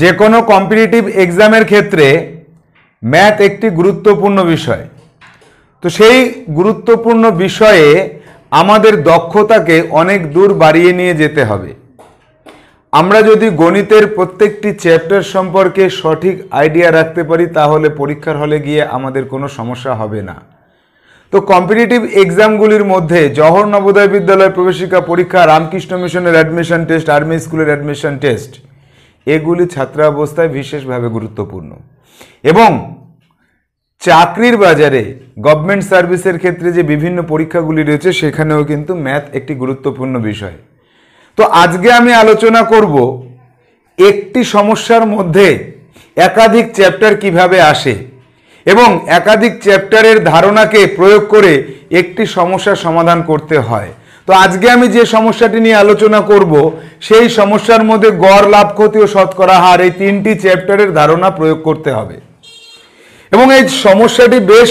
যে কোনো কম্পিটিটিভ এক্সামের ক্ষেত্রে ম্যাথ একটি গুরুত্বপূর্ণ বিষয় তো সেই গুরুত্বপূর্ণ বিষয়ে আমাদের দক্ষতাকে অনেক দূর বাড়িয়ে নিয়ে যেতে হবে আমরা যদি গণিতের প্রত্যেকটি চ্যাপ্টার সম্পর্কে সঠিক আইডিয়া রাখতে পারি তাহলে পরীক্ষার হলে গিয়ে আমাদের কোনো সমস্যা হবে না তো কম্পিটিটিভ এক্সামগুলির মধ্যে জহর নবোদয় বিদ্যালয় প্রবেশিকা পরীক্ষা রামকৃষ্ণ মিশনের অ্যাডমিশন টেস্ট আর্মি স্কুলের অ্যাডমিশন টেস্ট এগুলি ছাত্রাবস্থায় বিশেষভাবে গুরুত্বপূর্ণ এবং চাকরির বাজারে গভর্নমেন্ট সার্ভিসের ক্ষেত্রে যে বিভিন্ন পরীক্ষাগুলি রয়েছে সেখানেও কিন্তু ম্যাথ একটি গুরুত্বপূর্ণ বিষয় তো আজকে আমি আলোচনা করব একটি সমস্যার মধ্যে একাধিক চ্যাপ্টার কিভাবে আসে এবং একাধিক চ্যাপ্টারের ধারণাকে প্রয়োগ করে একটি সমস্যার সমাধান করতে হয় তো আজকে আমি যে সমস্যাটি নিয়ে আলোচনা করব সেই সমস্যার মধ্যে গড় লাভ ক্ষতি ও শতকরা হার এই তিনটি চ্যাপ্টারের ধারণা প্রয়োগ করতে হবে এবং এই সমস্যাটি বেশ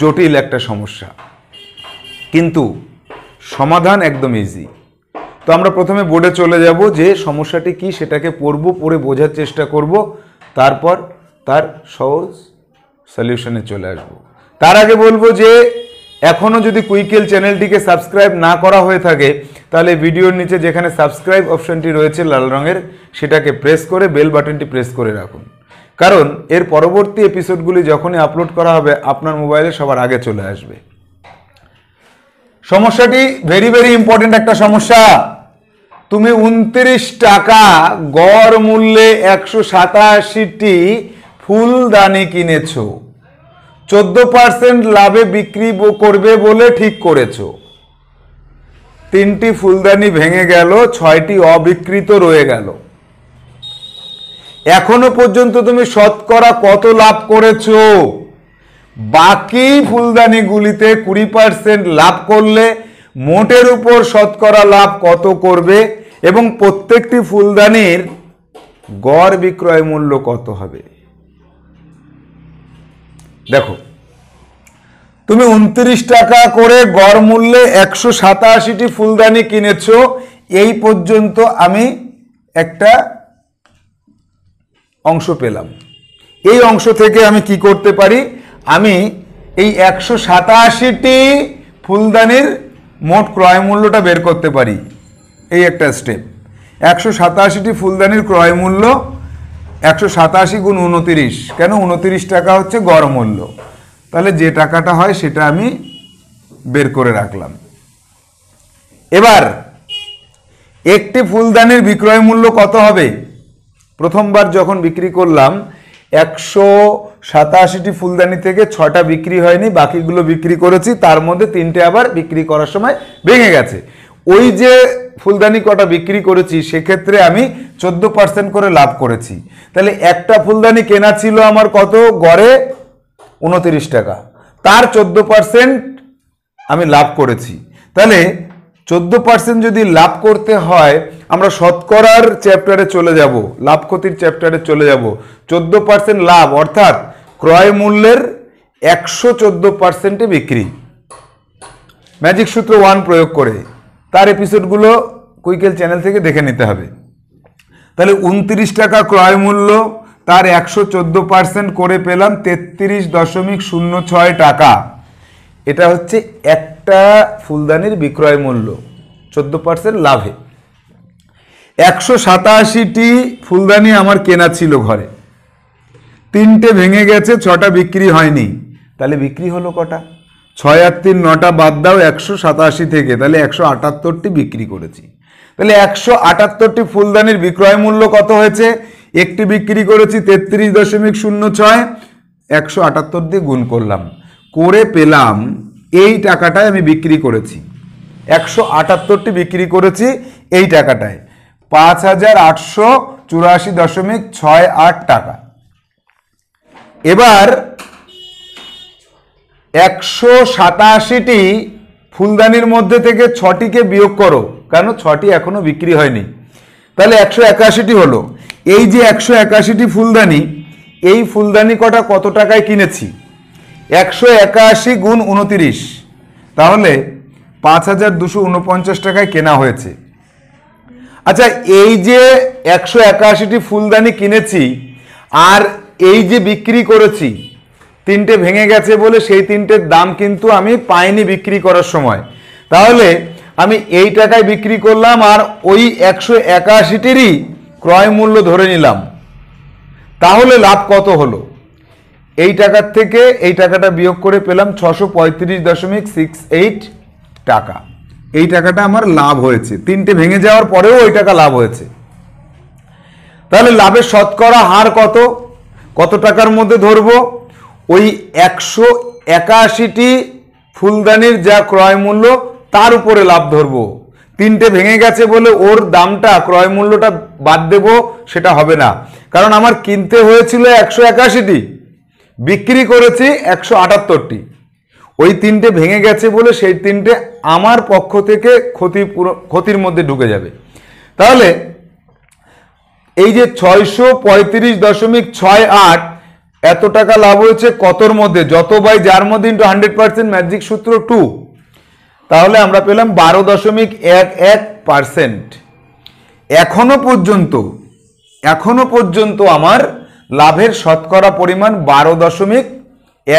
জটিল একটা সমস্যা কিন্তু সমাধান একদম ইজি তো আমরা প্রথমে বোর্ডে চলে যাব যে সমস্যাটি কি সেটাকে পড়ব পড়ে বোঝার চেষ্টা করব তারপর তার সহজ সলিউশনে চলে আসব তার আগে বলবো যে এখনও যদি কুইকেল চ্যানেলটিকে সাবস্ক্রাইব না করা হয়ে থাকে তাহলে ভিডিওর নিচে যেখানে সাবস্ক্রাইব অপশানটি রয়েছে লাল রঙের সেটাকে প্রেস করে বেল বাটনটি প্রেস করে রাখুন কারণ এর পরবর্তী এপিসোডগুলি যখনই আপলোড করা হবে আপনার মোবাইলে সবার আগে চলে আসবে সমস্যাটি ভেরি ভেরি ইম্পর্টেন্ট একটা সমস্যা তুমি উনত্রিশ টাকা গড় মূল্যে একশো সাতাশিটি ফুলদানি কিনেছো চোদ্দ পার্সেন্ট লাভে বিক্রি করবে বলে ঠিক করেছো তিনটি ফুলদানি ভেঙে গেল ছয়টি অবিকৃত রয়ে গেল এখনো পর্যন্ত তুমি শতকরা কত লাভ করেছো বাকি ফুলদানিগুলিতে কুড়ি পার্সেন্ট লাভ করলে মোটের উপর শতকরা লাভ কত করবে এবং প্রত্যেকটি ফুলদানির গড় বিক্রয় মূল্য কত হবে দেখো তুমি উনত্রিশ টাকা করে গড় মূল্যে একশো সাতাশিটি ফুলদানি কিনেছ এই পর্যন্ত আমি একটা অংশ পেলাম এই অংশ থেকে আমি কি করতে পারি আমি এই একশো সাতাশিটি ফুলদানির মোট ক্রয় মূল্যটা বের করতে পারি এই একটা স্টেপ একশো সাতাশিটি ফুলদানির ক্রয় মূল্য একশো সাতাশি গুণ উনতিরিশ কেন উনতিরিশ টাকা হচ্ছে গড় মূল্য তাহলে যে টাকাটা হয় সেটা আমি বের করে রাখলাম এবার একটি ফুলদানের বিক্রয় মূল্য কত হবে প্রথমবার যখন বিক্রি করলাম একশো সাতাশিটি ফুলদানি থেকে ছটা বিক্রি হয়নি বাকিগুলো বিক্রি করেছি তার মধ্যে তিনটে আবার বিক্রি করার সময় ভেঙে গেছে ওই যে ফুলদানি কটা বিক্রি করেছি সেক্ষেত্রে আমি চোদ্দ পার্সেন্ট করে লাভ করেছি তাহলে একটা ফুলদানি কেনা ছিল আমার কত গড়ে উনতিরিশ টাকা তার চোদ্দ পার্সেন্ট আমি লাভ করেছি তাহলে চোদ্দ পার্সেন্ট যদি লাভ করতে হয় আমরা শতকরার চ্যাপ্টারে চলে যাব লাভ ক্ষতির চ্যাপ্টারে চলে যাব চোদ্দ পার্সেন্ট লাভ অর্থাৎ ক্রয় মূল্যের একশো চোদ্দ পার্সেন্টে বিক্রি ম্যাজিক সূত্র ওয়ান প্রয়োগ করে তার এপিসোডগুলো কুইকেল চ্যানেল থেকে দেখে নিতে হবে তাহলে উনত্রিশ টাকা ক্রয় মূল্য তার একশো চোদ্দো পার্সেন্ট করে পেলাম তেত্রিশ দশমিক শূন্য ছয় টাকা এটা হচ্ছে একটা ফুলদানির বিক্রয় মূল্য চোদ্দো পার্সেন্ট লাভে একশো সাতাশিটি ফুলদানি আমার কেনা ছিল ঘরে তিনটে ভেঙে গেছে ছটা বিক্রি হয়নি তাহলে বিক্রি হলো কটা ছয় আর তিন নটা বাদ দাও একশো সাতাশি থেকে তাহলে একশো আটাত্তরটি বিক্রি করেছি তাহলে একশো আটাত্তরটি ফুলদানির বিক্রয় মূল্য কত হয়েছে একটি বিক্রি করেছি তেত্রিশ দশমিক শূন্য ছয় একশো আটাত্তর দিয়ে গুণ করলাম করে পেলাম এই টাকাটায় আমি বিক্রি করেছি একশো আটাত্তরটি বিক্রি করেছি এই টাকাটায় পাঁচ হাজার আটশো চুরাশি দশমিক ছয় আট টাকা এবার একশো সাতাশিটি ফুলদানির মধ্যে থেকে ছটিকে বিয়োগ করো কারণ ছটি এখনও বিক্রি হয়নি তাহলে একশো একাশিটি হলো এই যে একশো একাশিটি ফুলদানি এই ফুলদানি কটা কত টাকায় কিনেছি একশো একাশি গুণ উনতিরিশ তাহলে পাঁচ হাজার দুশো উনপঞ্চাশ টাকায় কেনা হয়েছে আচ্ছা এই যে একশো একাশিটি ফুলদানি কিনেছি আর এই যে বিক্রি করেছি তিনটে ভেঙে গেছে বলে সেই তিনটের দাম কিন্তু আমি পাইনি বিক্রি করার সময় তাহলে আমি এই টাকায় বিক্রি করলাম আর ওই একশো একাশিটিরই ক্রয় মূল্য ধরে নিলাম তাহলে লাভ কত হলো এই টাকার থেকে এই টাকাটা বিয়োগ করে পেলাম ছশো পঁয়ত্রিশ দশমিক সিক্স এইট টাকা এই টাকাটা আমার লাভ হয়েছে তিনটে ভেঙে যাওয়ার পরেও ওই টাকা লাভ হয়েছে তাহলে লাভের শতকরা হার কত কত টাকার মধ্যে ধরবো ওই একশো একাশিটি ফুলদানির যা ক্রয় মূল্য তার উপরে লাভ ধরব তিনটে ভেঙে গেছে বলে ওর দামটা ক্রয় মূল্যটা বাদ দেব সেটা হবে না কারণ আমার কিনতে হয়েছিল একশো একাশিটি বিক্রি করেছি একশো আটাত্তরটি ওই তিনটে ভেঙে গেছে বলে সেই তিনটে আমার পক্ষ থেকে ক্ষতি ক্ষতির মধ্যে ঢুকে যাবে তাহলে এই যে ছয়শো পঁয়ত্রিশ দশমিক ছয় আট এত টাকা লাভ হয়েছে কতর মধ্যে যত বাই যার মধ্যে ইন্টু হান্ড্রেড পার্সেন্ট ম্যাজিক সূত্র টু তাহলে আমরা পেলাম বারো দশমিক এক এক পার্সেন্ট এখনো পর্যন্ত এখনো পর্যন্ত আমার লাভের শতকরা পরিমাণ বারো দশমিক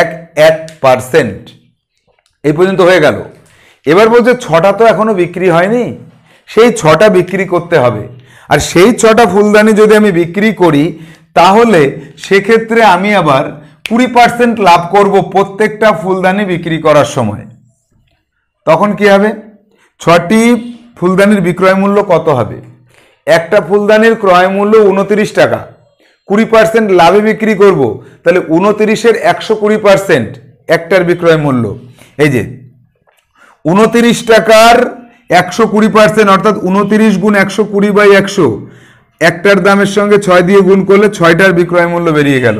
এক এক পার্সেন্ট এই পর্যন্ত হয়ে গেল এবার বলছে ছটা তো এখনো বিক্রি হয়নি সেই ছটা বিক্রি করতে হবে আর সেই ছটা ফুলদানি যদি আমি বিক্রি করি তাহলে সেক্ষেত্রে আমি আবার কুড়ি পার্সেন্ট লাভ করব প্রত্যেকটা ফুলদানি বিক্রি করার সময় তখন কি হবে ছটি ফুলদানির বিক্রয় মূল্য কত হবে একটা ফুলদানির ক্রয় মূল্য উনতিরিশ টাকা কুড়ি পার্সেন্ট লাভে বিক্রি করব তাহলে উনতিরিশের একশো কুড়ি পার্সেন্ট একটার বিক্রয় মূল্য এই যে উনতিরিশ টাকার একশো কুড়ি পার্সেন্ট অর্থাৎ উনতিরিশ গুণ একশো কুড়ি বাই একশো একটার দামের সঙ্গে ছয় দিয়ে গুণ করলে ছয়টার বিক্রয় মূল্য বেরিয়ে গেল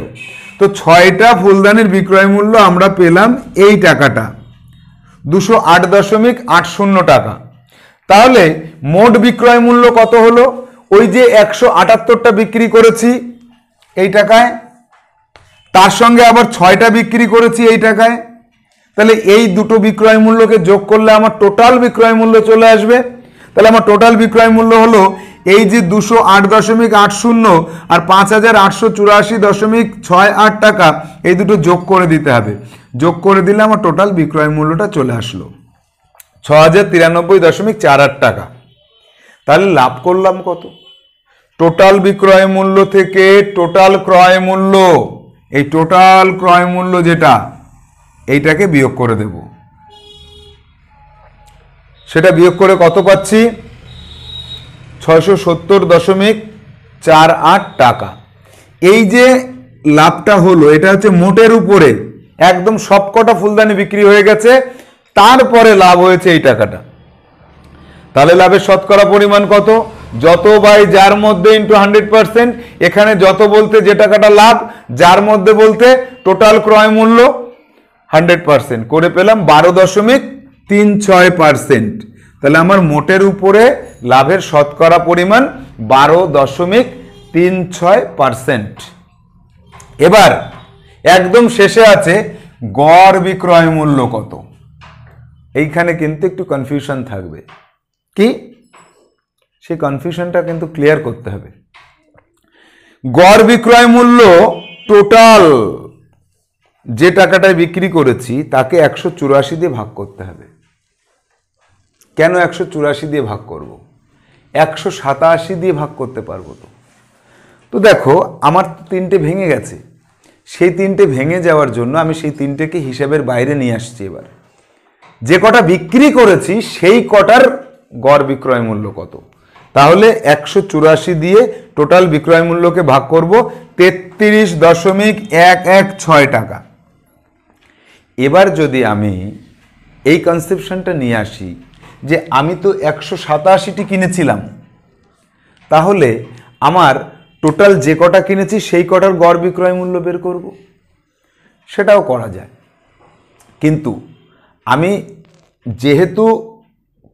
তো ছয়টা ফুলদানির বিক্রয় মূল্য আমরা পেলাম এই টাকাটা দুশো আট দশমিক আট শূন্য টাকা তাহলে মোট বিক্রয় মূল্য কত হলো ওই যে একশো আটাত্তরটা বিক্রি করেছি এই টাকায় তার সঙ্গে আবার ছয়টা বিক্রি করেছি এই টাকায় তাহলে এই দুটো বিক্রয় মূল্যকে যোগ করলে আমার টোটাল বিক্রয় মূল্য চলে আসবে তাহলে আমার টোটাল বিক্রয় মূল্য হলো এই যে দুশো আট দশমিক আট শূন্য আর পাঁচ হাজার আটশো চুরাশি দশমিক ছয় আট টাকা এই দুটো যোগ করে দিতে হবে যোগ করে দিলে আমার টোটাল বিক্রয় মূল্যটা চলে আসলো ছ হাজার তিরানব্বই দশমিক চার আট টাকা তাহলে লাভ করলাম কত টোটাল বিক্রয় মূল্য থেকে টোটাল ক্রয় মূল্য এই টোটাল ক্রয় মূল্য যেটা এইটাকে বিয়োগ করে দেবো সেটা বিয়োগ করে কত পাচ্ছি ছয়শো সত্তর দশমিক চার আট টাকা এই যে লাভটা হলো এটা হচ্ছে মোটের উপরে একদম সবকটা ফুলদানি বিক্রি হয়ে গেছে তারপরে লাভ হয়েছে এই টাকাটা তাহলে লাভের শতকরা পরিমাণ কত যত বাই যার মধ্যে ইন্টু হান্ড্রেড পারসেন্ট এখানে যত বলতে যে টাকাটা লাভ যার মধ্যে বলতে টোটাল ক্রয় মূল্য হান্ড্রেড পারসেন্ট করে পেলাম বারো দশমিক তিন ছয় পারসেন্ট তাহলে আমার মোটের উপরে লাভের শতকরা পরিমাণ বারো দশমিক তিন ছয় পারসেন্ট এবার একদম শেষে আছে গড় বিক্রয় মূল্য কত এইখানে কিন্তু একটু কনফিউশন থাকবে কি সেই কনফিউশনটা কিন্তু ক্লিয়ার করতে হবে গড় বিক্রয় মূল্য টোটাল যে টাকাটায় বিক্রি করেছি তাকে একশো চুরাশি দিয়ে ভাগ করতে হবে কেন একশো চুরাশি দিয়ে ভাগ করব। একশো সাতাশি দিয়ে ভাগ করতে পারবো তো তো দেখো আমার তিনটে ভেঙে গেছে সেই তিনটে ভেঙে যাওয়ার জন্য আমি সেই তিনটেকে হিসাবের বাইরে নিয়ে আসছি এবার যে কটা বিক্রি করেছি সেই কটার গড় বিক্রয় মূল্য কত তাহলে একশো চুরাশি দিয়ে টোটাল বিক্রয় মূল্যকে ভাগ করব তেত্রিশ দশমিক এক এক ছয় টাকা এবার যদি আমি এই কনসেপশনটা নিয়ে আসি যে আমি তো একশো সাতাশিটি কিনেছিলাম তাহলে আমার টোটাল যে কটা কিনেছি সেই কটার গড় বিক্রয় মূল্য বের করব সেটাও করা যায় কিন্তু আমি যেহেতু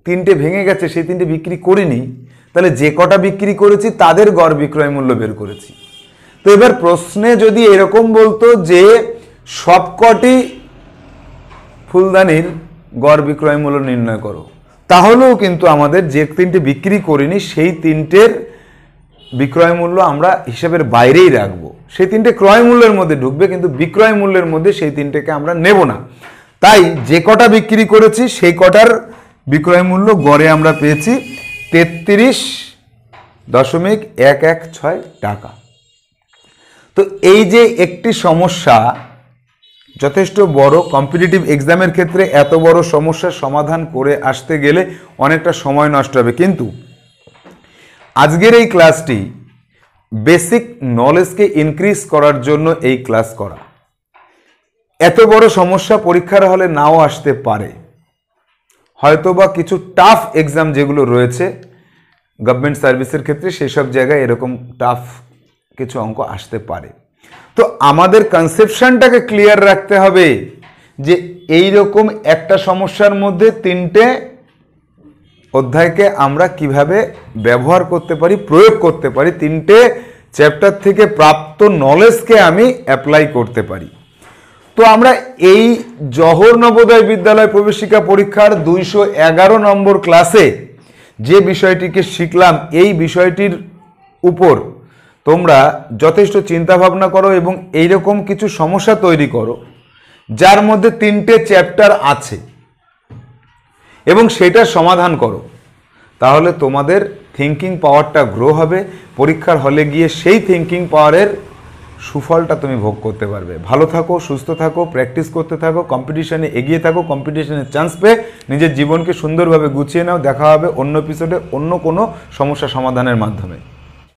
তিনটে ভেঙে গেছে সেই তিনটে বিক্রি করিনি তাহলে যে কটা বিক্রি করেছি তাদের গড় বিক্রয় মূল্য বের করেছি তো এবার প্রশ্নে যদি এরকম বলতো যে সবকটি ফুলদানির গড় বিক্রয় মূল্য নির্ণয় করো তাহলেও কিন্তু আমাদের যে তিনটে বিক্রি করিনি সেই তিনটের বিক্রয় মূল্য আমরা হিসাবের বাইরেই রাখবো সেই তিনটে ক্রয় মূল্যের মধ্যে ঢুকবে কিন্তু বিক্রয় মূল্যের মধ্যে সেই তিনটেকে আমরা নেব না তাই যে কটা বিক্রি করেছি সেই কটার বিক্রয় মূল্য গড়ে আমরা পেয়েছি তেত্রিশ দশমিক এক এক ছয় টাকা তো এই যে একটি সমস্যা যথেষ্ট বড় কম্পিটিটিভ এক্সামের ক্ষেত্রে এত বড় সমস্যার সমাধান করে আসতে গেলে অনেকটা সময় নষ্ট হবে কিন্তু আজকের এই ক্লাসটি বেসিক নলেজকে ইনক্রিজ করার জন্য এই ক্লাস করা এত বড় সমস্যা পরীক্ষার হলে নাও আসতে পারে হয়তোবা কিছু টাফ এক্সাম যেগুলো রয়েছে গভর্নমেন্ট সার্ভিসের ক্ষেত্রে সেসব জায়গায় এরকম টাফ কিছু অঙ্ক আসতে পারে তো আমাদের কনসেপশনটাকে ক্লিয়ার রাখতে হবে যে এই রকম একটা সমস্যার মধ্যে তিনটে অধ্যায়কে আমরা কিভাবে ব্যবহার করতে পারি প্রয়োগ করতে পারি তিনটে চ্যাপ্টার থেকে প্রাপ্ত নলেজকে আমি অ্যাপ্লাই করতে পারি তো আমরা এই জহর নবোদয় বিদ্যালয় প্রবেশিকা পরীক্ষার দুইশো এগারো নম্বর ক্লাসে যে বিষয়টিকে শিখলাম এই বিষয়টির উপর তোমরা যথেষ্ট চিন্তা ভাবনা করো এবং এইরকম কিছু সমস্যা তৈরি করো যার মধ্যে তিনটে চ্যাপ্টার আছে এবং সেটার সমাধান করো তাহলে তোমাদের থিঙ্কিং পাওয়ারটা গ্রো হবে পরীক্ষার হলে গিয়ে সেই থিঙ্কিং পাওয়ারের সুফলটা তুমি ভোগ করতে পারবে ভালো থাকো সুস্থ থাকো প্র্যাকটিস করতে থাকো কম্পিটিশানে এগিয়ে থাকো কম্পিটিশানের চান্স পেয়ে নিজের জীবনকে সুন্দরভাবে গুছিয়ে নাও দেখা হবে অন্য এপিসোডে অন্য কোনো সমস্যা সমাধানের মাধ্যমে